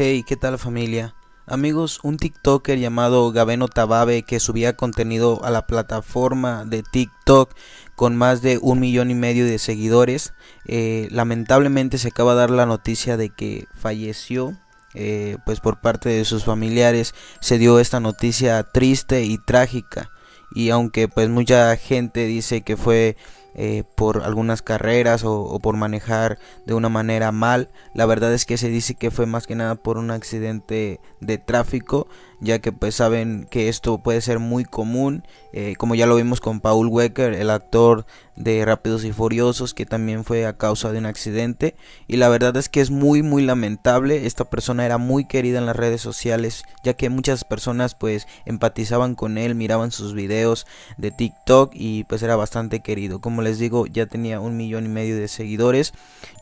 Hey, ¿qué tal familia? Amigos, un TikToker llamado Gabeno Tababe que subía contenido a la plataforma de TikTok con más de un millón y medio de seguidores, eh, lamentablemente se acaba de dar la noticia de que falleció. Eh, pues por parte de sus familiares se dio esta noticia triste y trágica y aunque pues mucha gente dice que fue eh, por algunas carreras o, por manejar de una manera mal. La verdad es que se dice que fue más que nada por un accidente de tráfico, ya que pues saben que esto puede ser muy común, eh, como ya lo vimos con Paul Wecker, el actor de Rápidos y Furiosos que también fue a causa de un accidente y la verdad es que es muy muy lamentable esta persona era muy querida en las redes sociales ya que muchas personas pues empatizaban con él miraban sus videos de TikTok y pues era bastante querido como les digo ya tenía un millón y medio de seguidores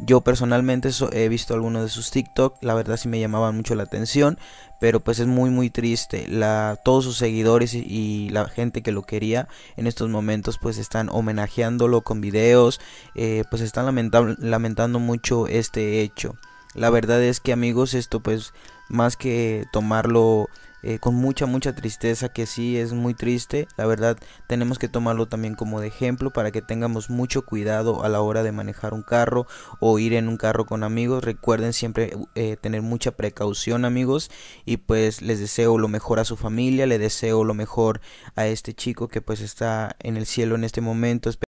yo personalmente he visto algunos de sus TikTok la verdad sí me llamaban mucho la atención pero pues es muy muy triste. La, todos sus seguidores y, la gente que lo quería en estos momentos pues están homenajeándolo con videos, eh, pues están lamentando mucho este hecho. La verdad es que amigos esto pues más que tomarlo eh, con mucha, mucha tristeza, que sí es muy triste. La verdad, tenemos que tomarlo también como de ejemplo para que tengamos mucho cuidado a la hora de manejar un carro o ir en un carro con amigos. Recuerden siempre eh, tener mucha precaución, amigos. Y pues les deseo lo mejor a su familia, le deseo lo mejor a este chico que pues está en el cielo en este momento.